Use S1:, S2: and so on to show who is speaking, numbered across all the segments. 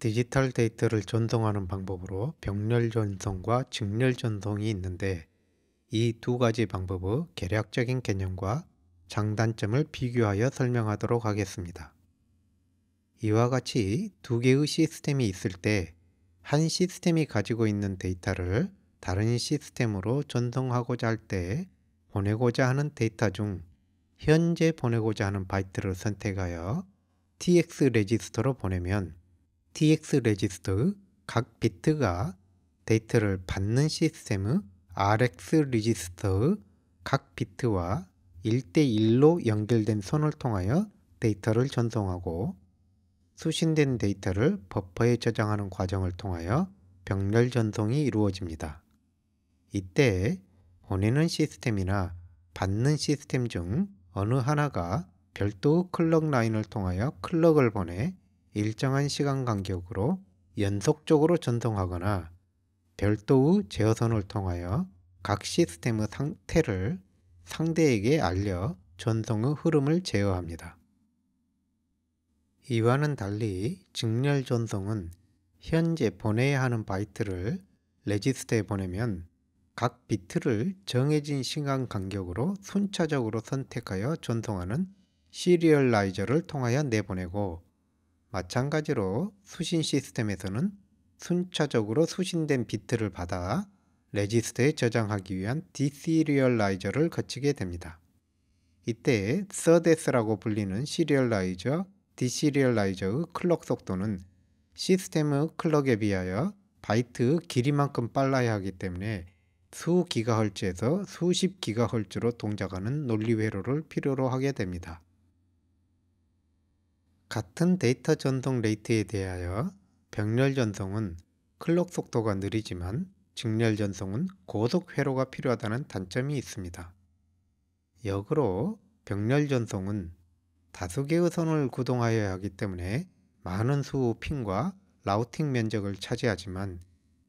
S1: 디지털 데이터를 전송하는 방법으로 병렬 전송과 직렬 전송이 있는데 이 두 가지 방법의 개략적인 개념과 장단점을 비교하여 설명하도록 하겠습니다. 이와 같이 두 개의 시스템이 있을 때 한 시스템이 가지고 있는 데이터를 다른 시스템으로 전송하고자 할 때 보내고자 하는 데이터 중 현재 보내고자 하는 바이트를 선택하여 tx 레지스터로 보내면 TX 레지스터각 비트가 데이터를 받는 시스템의 RX 레지스터각 비트와 1대1로 연결된 선을 통하여 데이터를 전송하고 수신된 데이터를 버퍼에 저장하는 과정을 통하여 병렬 전송이 이루어집니다. 이때 보내는 시스템이나 받는 시스템 중 어느 하나가 별도의 클럭 라인을 통하여 클럭을 보내 일정한 시간 간격으로 연속적으로 전송하거나 별도의 제어선을 통하여 각 시스템의 상태를 상대에게 알려 전송의 흐름을 제어합니다. 이와는 달리 직렬 전송은 현재 보내야 하는 바이트를 레지스터에 보내면 각 비트를 정해진 시간 간격으로 순차적으로 선택하여 전송하는 시리얼라이저를 통하여 내보내고 마찬가지로 수신 시스템에서는 순차적으로 수신된 비트를 받아 레지스터에 저장하기 위한 디시리얼라이저를 거치게 됩니다. 이때 서데스라고 불리는 시리얼라이저, 디시리얼라이저의 클럭 속도는 시스템의 클럭에 비하여 바이트 길이만큼 빨라야 하기 때문에 수 기가헐츠에서 수십 기가헐츠로 동작하는 논리 회로를 필요로 하게 됩니다. 같은 데이터 전송 레이트에 대하여 병렬 전송은 클럭 속도가 느리지만 직렬 전송은 고속 회로가 필요하다는 단점이 있습니다. 역으로 병렬 전송은 다수 개의 선을 구동하여야 하기 때문에 많은 수 핀과 라우팅 면적을 차지하지만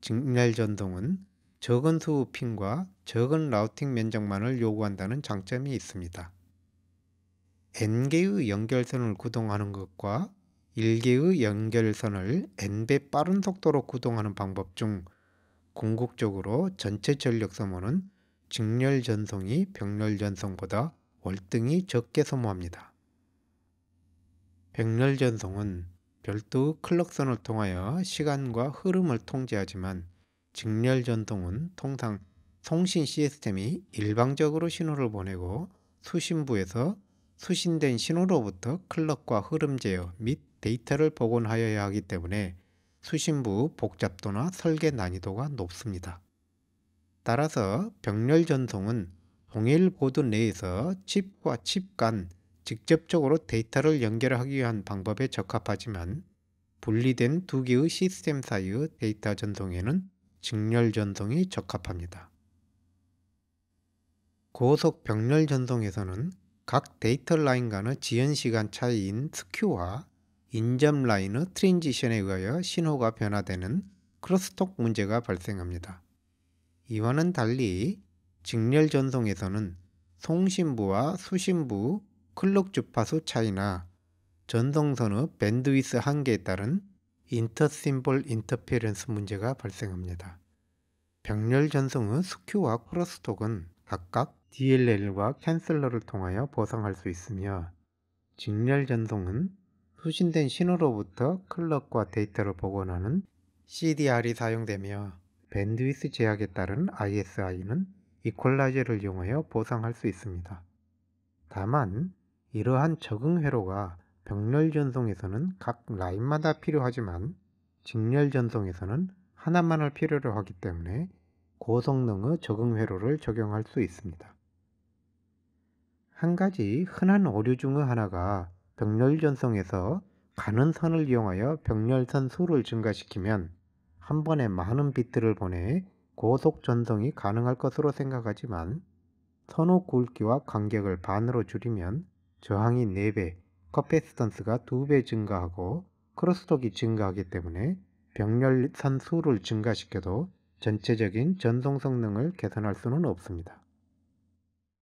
S1: 직렬 전송은 적은 수 핀과 적은 라우팅 면적만을 요구한다는 장점이 있습니다. n개의 연결선을 구동하는 것과 1개의 연결선을 n배 빠른 속도로 구동하는 방법 중 궁극적으로 전체 전력 소모는 직렬 전송이 병렬 전송보다 월등히 적게 소모합니다. 병렬 전송은 별도의 클럭선을 통하여 시간과 흐름을 통제하지만 직렬 전송은 통상 송신 시스템이 일방적으로 신호를 보내고 수신부에서 수신된 신호로부터 클럭과 흐름 제어 및 데이터를 복원하여야 하기 때문에 수신부 복잡도나 설계 난이도가 높습니다. 따라서 병렬 전송은 동일 보드 내에서 칩과 칩 간 직접적으로 데이터를 연결하기 위한 방법에 적합하지만 분리된 두 개의 시스템 사이의 데이터 전송에는 직렬 전송이 적합합니다. 고속 병렬 전송에서는 각 데이터 라인 간의 지연 시간 차이인 스큐와 인접 라인의 트랜지션에 의하여 신호가 변화되는 크로스톡 문제가 발생합니다. 이와는 달리 직렬 전송에서는 송신부와 수신부 클럭 주파수 차이나 전송선의 밴드위스 한계에 따른 인터심볼 인터페런스 문제가 발생합니다. 병렬 전송의 스큐와 크로스톡은 각각 DLL과 캔슬러를 통하여 보상할 수 있으며 직렬 전송은 수신된 신호로부터 클럭과 데이터를 복원하는 CDR이 사용되며 밴드위스 제약에 따른 ISI는 이퀄라이저를 이용하여 보상할 수 있습니다. 다만 이러한 적응 회로가 병렬 전송에서는 각 라인마다 필요하지만 직렬 전송에서는 하나만을 필요로 하기 때문에 고성능의 적응 회로를 적용할 수 있습니다. 한 가지 흔한 오류 중의 하나가 병렬 전송에서 가는 선을 이용하여 병렬선 수를 증가시키면 한 번에 많은 비트를 보내 고속 전송이 가능할 것으로 생각하지만 선호 굵기와 간격을 반으로 줄이면 저항이 4배, 커패스턴스가 2배 증가하고 크로스톡이 증가하기 때문에 병렬선 수를 증가시켜도 전체적인 전송 성능을 개선할 수는 없습니다.